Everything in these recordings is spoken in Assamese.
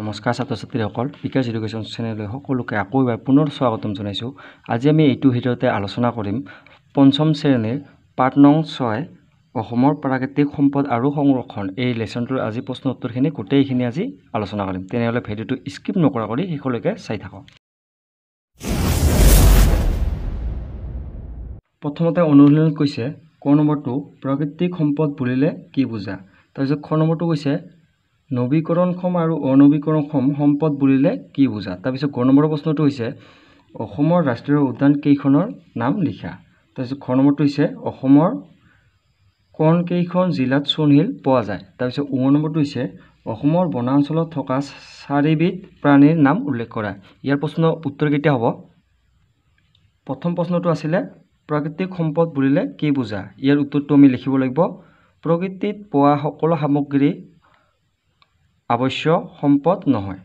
নমস্কাৰ ছাত্ৰ ছাত্ৰীসকল বিকাশ এডুকেশ্যন চেনেললৈ সকলোকে আকৌ এবাৰ পুনৰ স্বাগতম জনাইছোঁ আজি আমি এইটো ভিতৰতে আলোচনা কৰিম পঞ্চম শ্ৰেণীৰ পাঠ নং ছয় অসমৰ প্ৰাকৃতিক সম্পদ আৰু সংৰক্ষণ এই লেচনটোৰ আজি প্ৰশ্ন উত্তৰখিনি গোটেইখিনি আজি আলোচনা কৰিম তেনেহ'লে ভিডিঅ'টো স্কিপ নকৰা কৰি শেষলৈকে চাই থাকক প্ৰথমতে অনুশীলন কৈছে ক নম্বৰটো প্ৰাকৃতিক সম্পদ বুলিলে কি বুজা তাৰপিছত খ নম্বৰটো কৈছে নবীকৰণক্ষম আৰু অনবীকৰণক্ষম সম্পদ বুলিলে কি বুজা তাৰপিছত ঘৰ নম্বৰৰ প্ৰশ্নটো হৈছে অসমৰ ৰাষ্ট্ৰীয় উদ্যান কেইখনৰ নাম লিখা তাৰপিছত ঘৰ নম্বৰটো হৈছে অসমৰ কণ কেইখন জিলাত চূণশিল পোৱা যায় তাৰপিছত ওৰ নম্বৰটো হৈছে অসমৰ বনাঞ্চলত থকা চাৰিবিধ প্ৰাণীৰ নাম উল্লেখ কৰা ইয়াৰ প্ৰশ্ন উত্তৰ কেতিয়া হ'ব প্ৰথম প্ৰশ্নটো আছিলে প্ৰাকৃতিক সম্পদ বুলিলে কি বুজা ইয়াৰ উত্তৰটো আমি লিখিব লাগিব প্ৰকৃতিত পোৱা সকলো সামগ্ৰী আৱশ্য সম্পদ নহয়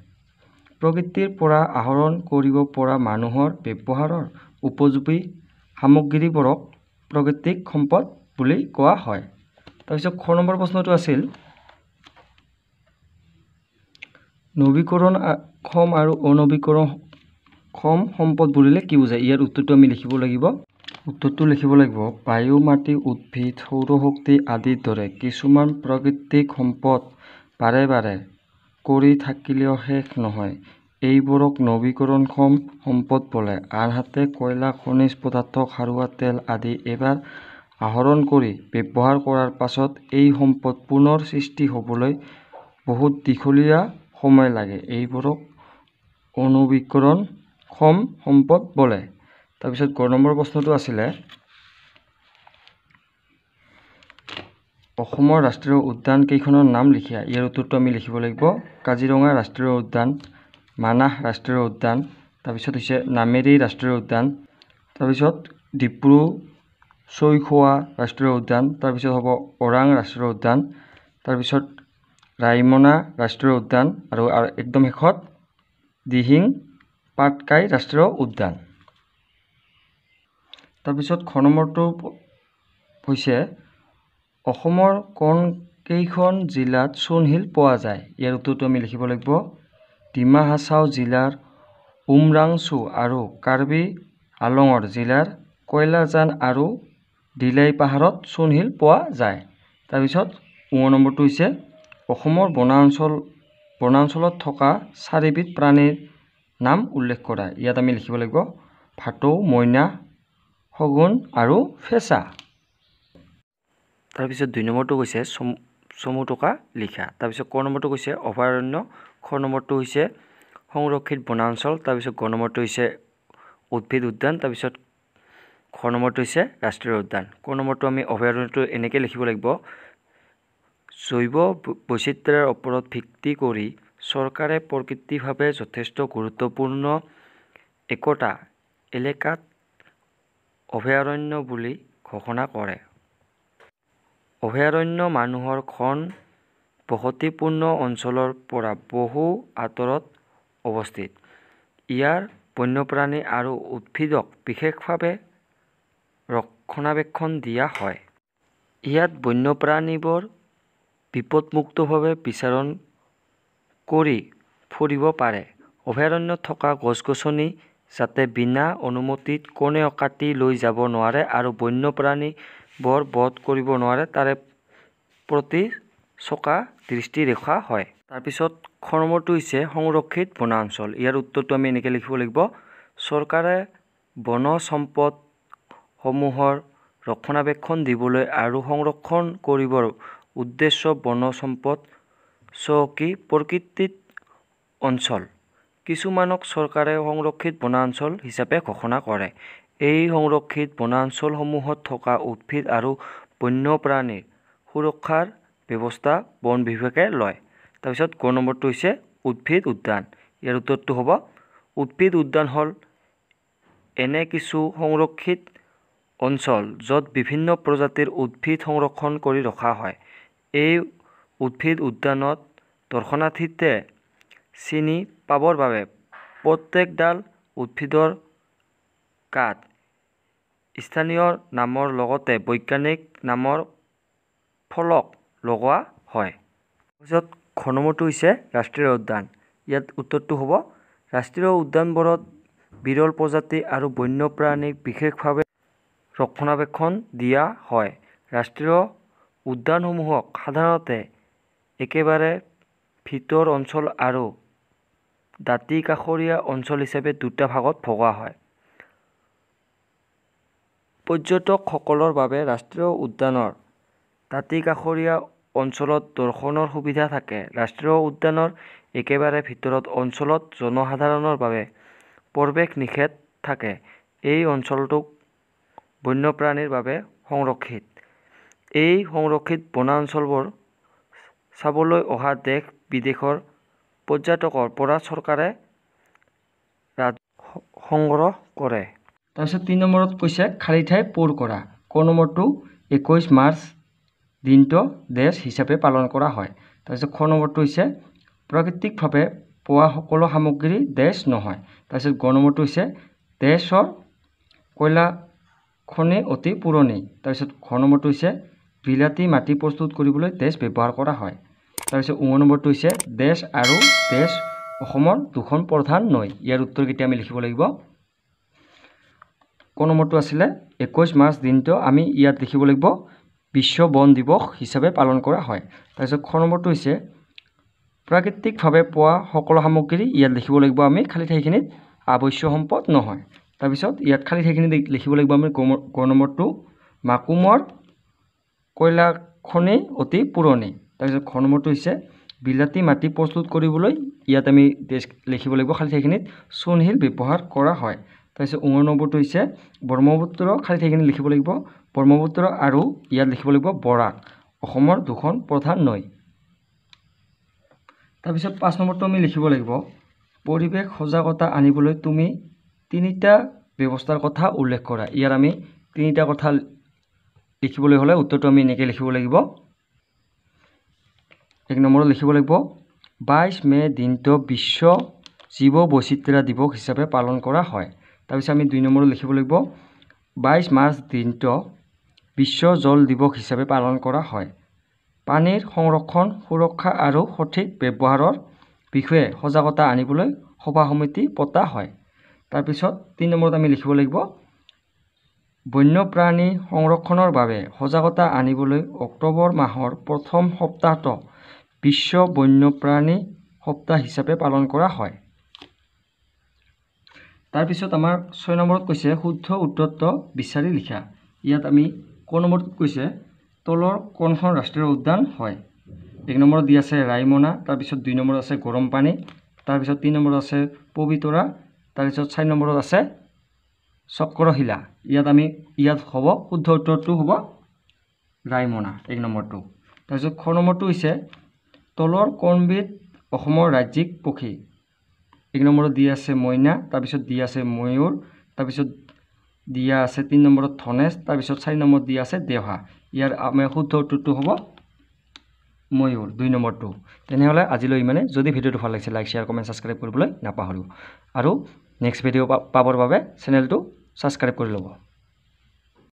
প্ৰকৃতিৰ পৰা আহৰণ কৰিব পৰা মানুহৰ ব্যৱহাৰৰ উপযোগী সামগ্ৰীবোৰক প্ৰকৃতিক সম্পদ বুলি কোৱা হয় তাৰপিছত খ নম্বৰ প্ৰশ্নটো আছিল নবীকৰণ সম আৰু অনবীকৰণ সম সম্পদ বুলিলে কি বুজায় ইয়াৰ উত্তৰটো আমি লিখিব লাগিব উত্তৰটো লিখিব লাগিব বায়ু মাটি উদ্ভিদ সৌৰশক্তি আদিৰ দৰে কিছুমান প্ৰাকৃতিক সম্পদ বাৰে বাৰে কৰি থাকিলেও শেষ নহয় এইবোৰক নৱীকৰণক্ষম সম্পদ বোলে আনহাতে কয়লা খনিজ পদাৰ্থ সাৰুৱা তেল আদি এবাৰ আহৰণ কৰি ব্যৱহাৰ কৰাৰ পাছত এই সম্পদ পুনৰ সৃষ্টি হ'বলৈ বহুত দীঘলীয়া সময় লাগে এইবোৰক অনবীকৰণক্ষম সম্পদ বোলে তাৰপিছত গড় নম্বৰ প্ৰশ্নটো আছিলে অসমৰ ৰাষ্ট্ৰীয় উদ্যান কেইখনৰ নাম লিখিয়া ইয়াৰ উত্তৰটো আমি লিখিব লাগিব কাজিৰঙা ৰাষ্ট্ৰীয় উদ্যান মানাহ ৰাষ্ট্ৰীয় উদ্যান তাৰপিছত হৈছে নামেৰি ৰাষ্ট্ৰীয় উদ্যান তাৰপিছত ডিপ্ৰু চৈখোৱা ৰাষ্ট্ৰীয় উদ্যান তাৰপিছত হ'ব ওৰাং ৰাষ্ট্ৰীয় উদ্যান তাৰপিছত ৰাইমনা ৰাষ্ট্ৰীয় উদ্যান আৰু একদম শেষত দিহিং পাটকাই ৰাষ্ট্ৰীয় উদ্যান তাৰপিছত খ নম্বৰটো হৈছে অসমৰ কোন কেইখন জিলাত চূণশিল পোৱা যায় ইয়াৰ উত্তৰটো আমি লিখিব লাগিব ডিমা হাছাও জিলাৰ উমৰাংচু আৰু কাৰ্বি আলঙৰ জিলাৰ কয়লাজান আৰু দিলাই পাহাৰত চূণশিল পোৱা যায় তাৰপিছত ঊন নম্বৰটো হৈছে অসমৰ বনাঞ্চল বনাঞ্চলত থকা চাৰিবিধ প্ৰাণীৰ নাম উল্লেখ কৰা ইয়াত আমি লিখিব লাগিব ভাটৌ মইনা শগুন আৰু ফেঁচা তাৰপিছত দুই নম্বৰটো কৈছে চমু চমু টকা লিখা তাৰপিছত ক নম্বৰটো কৈছে অভয়াৰণ্য খ নম্বৰটো হৈছে সংৰক্ষিত বনাঞ্চল তাৰপিছত গ নম্বৰটো হৈছে উদ্ভিদ উদ্যান তাৰপিছত খ নম্বৰটো হৈছে ৰাষ্ট্ৰীয় উদ্যান ক নম্বৰটো আমি অভয়াৰণ্যটো এনেকৈ লিখিব লাগিব জৈৱ বৈচিত্ৰ্যৰ ওপৰত ভিত্তি কৰি চৰকাৰে প্ৰকৃতিভাৱে যথেষ্ট গুৰুত্বপূৰ্ণ একোটা এলেকাত অভয়াৰণ্য বুলি ঘোষণা কৰে অভয়াৰণ্য মানুহৰ খন বসতিপূৰ্ণ অঞ্চলৰ পৰা বহু আঁতৰত অৱস্থিত ইয়াৰ বন্যপ্ৰাণী আৰু উদ্ভিদক বিশেষভাৱে ৰক্ষণাবেক্ষণ দিয়া হয় ইয়াত বন্যপ্ৰাণীবোৰ বিপদমুক্তভাৱে বিচাৰণ কৰি ফুৰিব পাৰে অভয়াৰণ্যত থকা গছ গছনি যাতে বিনা অনুমতিত কোনেও কাটি লৈ যাব নোৱাৰে আৰু বন্যপ্ৰাণী বৰ বধ কৰিব নোৱাৰে তাৰে প্ৰতি চকা দৃষ্টি ৰেখা হয় তাৰপিছত খৰমৰটো হৈছে সংৰক্ষিত বনাঞ্চল ইয়াৰ উত্তৰটো আমি এনেকৈ লিখিব লাগিব চৰকাৰে বন সম্পদসমূহৰ ৰক্ষণাবেক্ষণ দিবলৈ আৰু সংৰক্ষণ কৰিবৰ উদ্দেশ্য বন সম্পদ চহকী প্ৰকৃতিত অঞ্চল কিছুমানক চৰকাৰে সংৰক্ষিত বনাঞ্চল হিচাপে ঘোষণা কৰে এই সংৰক্ষিত বনাঞ্চলসমূহত থকা উদ্ভিদ আৰু বন্যপ্ৰাণীৰ সুৰক্ষাৰ ব্যৱস্থা বন বিভাগে লয় তাৰপিছত ক নম্বৰটো হৈছে উদ্ভিদ উদ্যান ইয়াৰ উত্তৰটো হ'ব উদ্ভিদ উদ্যান হ'ল এনে কিছু সংৰক্ষিত অঞ্চল য'ত বিভিন্ন প্ৰজাতিৰ উদ্ভিদ সংৰক্ষণ কৰি ৰখা হয় এই উদ্ভিদ উদ্যানত দৰ্শনাৰ্থীতে চিনি পাবৰ বাবে প্ৰত্যেকডাল উদ্ভিদৰ কাঠ স্থানীয় নামৰ লগতে বৈজ্ঞানিক নামৰ ফলক লগোৱা হয় পিছত খনমটো হৈছে ৰাষ্ট্ৰীয় উদ্যান ইয়াত উত্তৰটো হ'ব ৰাষ্ট্ৰীয় উদ্যানবোৰত বিৰল প্ৰজাতি আৰু বন্যপ্ৰাণীক বিশেষভাৱে ৰক্ষণাবেক্ষণ দিয়া হয় ৰাষ্ট্ৰীয় উদ্যানসমূহক সাধাৰণতে একেবাৰে ভিতৰ অঞ্চল আৰু দাঁতি কাষৰীয়া অঞ্চল হিচাপে দুটা ভাগত ভগোৱা হয় পৰ্যটকসকলৰ বাবে ৰাষ্ট্ৰীয় উদ্যানৰ দাঁতিকাষৰীয়া অঞ্চলত দৰ্শনৰ সুবিধা থাকে ৰাষ্ট্ৰীয় উদ্যানৰ একেবাৰে ভিতৰত অঞ্চলত জনসাধাৰণৰ বাবে প্ৰৱেশ নিষেধ থাকে এই অঞ্চলটোক বন্যপ্ৰাণীৰ বাবে সংৰক্ষিত এই সংৰক্ষিত বনাঞ্চলবোৰ চাবলৈ অহা দেশ বিদেশৰ পৰ্যটকৰ পৰা চৰকাৰে সংগ্ৰহ কৰে তাৰপিছত তিনি নম্বৰত কৈছে খালী ঠাই পৰ কৰা ক নম্বৰটো একৈছ মাৰ্চ দিনটো দেশ হিচাপে পালন কৰা হয় তাৰপিছত খ নম্বৰটো হৈছে প্ৰাকৃতিকভাৱে পোৱা সকলো সামগ্ৰী দেশ নহয় তাৰপিছত গ নম্বৰটো হৈছে দেশৰ কয়লাখনে অতি পুৰণি তাৰপিছত ঘ নম্বৰটো হৈছে বিলাতী মাটি প্ৰস্তুত কৰিবলৈ দেশ ব্যৱহাৰ কৰা হয় তাৰপিছত ঊ নম্বৰটো হৈছে দেশ আৰু দেশ অসমৰ দুখন প্ৰধান নৈ ইয়াৰ উত্তৰ কেতিয়া আমি লিখিব লাগিব কোন নম্বৰটো আছিলে একৈছ মাৰ্চ দিনটো আমি ইয়াত লিখিব লাগিব বিশ্ব বন দিৱস হিচাপে পালন কৰা হয় তাৰপিছত খ নম্বৰটো হৈছে প্ৰাকৃতিকভাৱে পোৱা সকলো সামগ্ৰী ইয়াত লিখিব লাগিব আমি খালী ঠাইখিনিত আৱশ্য সম্পদ নহয় তাৰপিছত ইয়াত খালী ঠাইখিনি লিখিব লাগিব আমি ক নম্বৰটো মাকুমৰ কয়লাখনেই অতি পুৰণি তাৰপিছত খ নম্বৰটো হৈছে বিলাতী মাটি প্ৰস্তুত কৰিবলৈ ইয়াত আমি লিখিব লাগিব খালী ঠাইখিনিত চূণশিল ব্যৱহাৰ কৰা হয় তাৰপিছত ঊনৈছ নম্বৰটো হৈছে ব্ৰহ্মপুত্ৰ খালী ঠাইখিনি লিখিব লাগিব ব্ৰহ্মপুত্ৰ আৰু ইয়াত লিখিব লাগিব বৰাক অসমৰ দুখন প্ৰধান নৈ তাৰপিছত পাঁচ নম্বৰটো আমি লিখিব লাগিব পৰিৱেশ সজাগতা আনিবলৈ তুমি তিনিটা ব্যৱস্থাৰ কথা উল্লেখ কৰা ইয়াত আমি তিনিটা কথা লিখিবলৈ হ'লে উত্তৰটো আমি এনেকৈ লিখিব লাগিব এক নম্বৰত লিখিব লাগিব বাইছ মে' দিনটো বিশ্ব জীৱ বৈচিত্ৰ্য দিৱস হিচাপে পালন কৰা হয় তাৰপিছত আমি দুই নম্বৰত লিখিব লাগিব বাইছ মাৰ্চ দিনটো বিশ্ব জল দিৱস হিচাপে পালন কৰা হয় পানীৰ সংৰক্ষণ সুৰক্ষা আৰু সঠিক ব্যৱহাৰৰ বিষয়ে সজাগতা আনিবলৈ সভা সমিতি পতা হয় তাৰপিছত তিনি নম্বৰত আমি লিখিব লাগিব বন্যপ্ৰাণী সংৰক্ষণৰ বাবে সজাগতা আনিবলৈ অক্টোবৰ মাহৰ প্ৰথম সপ্তাহটো বিশ্ব বন্যপ্ৰাণী সপ্তাহ হিচাপে পালন কৰা হয় তাৰপিছত আমাৰ ছয় নম্বৰত কৈছে শুদ্ধ উত্তৰত্ব বিচাৰি লিখা ইয়াত আমি ক নম্বৰত কৈছে তলৰ কণখন ৰাষ্ট্ৰীয় উদ্যান হয় এক নম্বৰত দি আছে ৰাইমনা তাৰপিছত দুই নম্বৰত আছে গৰম পানী তাৰপিছত তিনি নম্বৰত আছে পবিতৰা তাৰপিছত চাৰি নম্বৰত আছে চক্ৰশিলা ইয়াত আমি ইয়াত হ'ব শুদ্ধ উত্তৰটো হ'ব ৰাইমনা এক নম্বৰটো তাৰপিছত খ নম্বৰটো হৈছে তলৰ কণবিধ অসমৰ ৰাজ্যিক পক্ষী এক নম্বৰত দিয়া আছে মইনা তাৰপিছত দিয়া আছে ময়ূৰ তাৰপিছত দিয়া আছে তিনি নম্বৰত ধনেশ তাৰপিছত চাৰি নম্বৰত দিয়া আছে দেহা ইয়াৰ আমি শুদ্ধ উত্তৰটো হ'ব ময়ূৰ দুই নম্বৰটো তেনেহ'লে আজিলৈ ইমানে যদি ভিডিঅ'টো ভাল লাগিছে লাইক শ্বেয়াৰ কমেণ্ট ছাবস্ক্ৰাইব কৰিবলৈ নাপাহৰিব আৰু নেক্সট ভিডিঅ' পাবৰ বাবে চেনেলটো ছাবস্ক্ৰাইব কৰি ল'ব